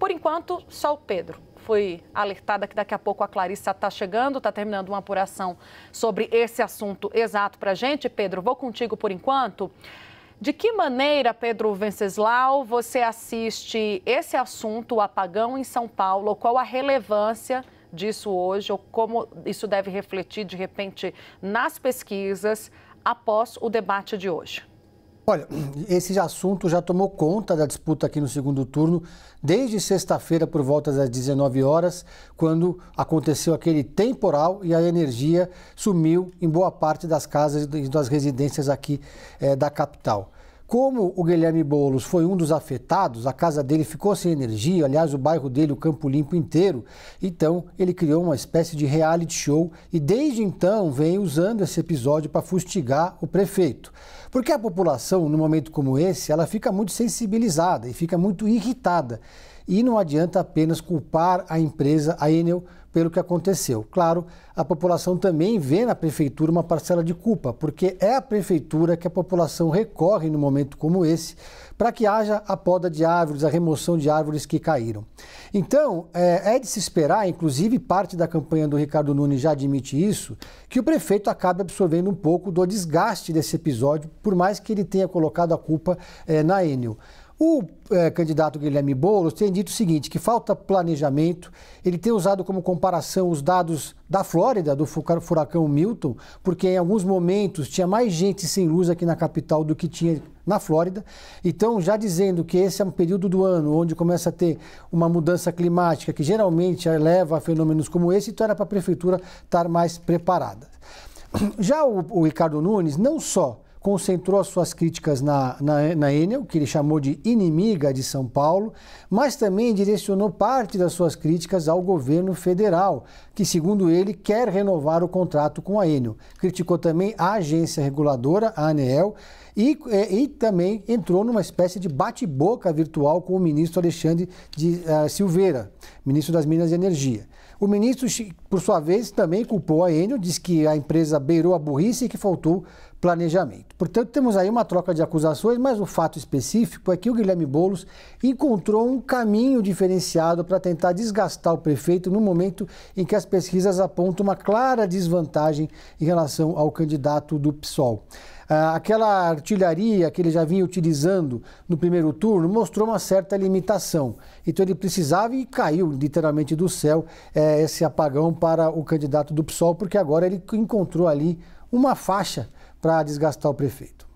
Por enquanto, só o Pedro Fui alertada que daqui a pouco a Clarissa está chegando, está terminando uma apuração sobre esse assunto exato para a gente. Pedro, vou contigo por enquanto. De que maneira, Pedro Venceslau, você assiste esse assunto, o apagão em São Paulo? Qual a relevância disso hoje ou como isso deve refletir, de repente, nas pesquisas após o debate de hoje? Olha, esse assunto já tomou conta da disputa aqui no segundo turno desde sexta-feira por volta das 19 horas, quando aconteceu aquele temporal e a energia sumiu em boa parte das casas e das residências aqui é, da capital. Como o Guilherme Boulos foi um dos afetados, a casa dele ficou sem energia, aliás, o bairro dele, o Campo Limpo inteiro, então ele criou uma espécie de reality show e desde então vem usando esse episódio para fustigar o prefeito. Porque a população, num momento como esse, ela fica muito sensibilizada e fica muito irritada. E não adianta apenas culpar a empresa, a Enel, pelo que aconteceu. Claro, a população também vê na prefeitura uma parcela de culpa, porque é a prefeitura que a população recorre num momento como esse para que haja a poda de árvores, a remoção de árvores que caíram. Então, é, é, de se esperar, inclusive parte da campanha do Ricardo Nunes já admite isso, que o prefeito acabe absorvendo um pouco do desgaste desse episódio, por mais que ele tenha colocado a culpa é, na Enel. O é, candidato Guilherme Boulos tem dito o seguinte, que falta planejamento. Ele tem usado como comparação os dados da Flórida, do furacão Milton, porque em alguns momentos tinha mais gente sem luz aqui na capital do que tinha na Flórida. Então, já dizendo que esse é um período do ano onde começa a ter uma mudança climática que geralmente leva a fenômenos como esse, então era para a prefeitura estar mais preparada. Já o, o Ricardo Nunes não só concentrou as suas críticas na, na, na Enel, que ele chamou de inimiga de São Paulo, mas também direcionou parte das suas críticas ao governo federal, que, segundo ele, quer renovar o contrato com a Enel. Criticou também a agência reguladora, a ANEEL, e, e, é, e também entrou numa espécie de bate-boca virtual com o ministro Alexandre de uh, Silveira, ministro das Minas e Energia. O ministro, por sua vez, também culpou a Enel, diz que a empresa beirou a burrice e que faltou planejamento. Portanto, temos aí uma troca de acusações, mas o fato específico é que o Guilherme Bolos encontrou um caminho diferenciado para tentar desgastar o prefeito no momento em que as pesquisas apontam uma clara desvantagem em relação ao candidato do PSOL ah, aquela artilharia que ele já vinha utilizando no primeiro turno mostrou uma certa limitação. Então ele precisava e caiu literalmente do céu eh, esse apagão para o candidato do PSOL, porque agora ele encontrou ali uma faixa para desgastar o prefeito.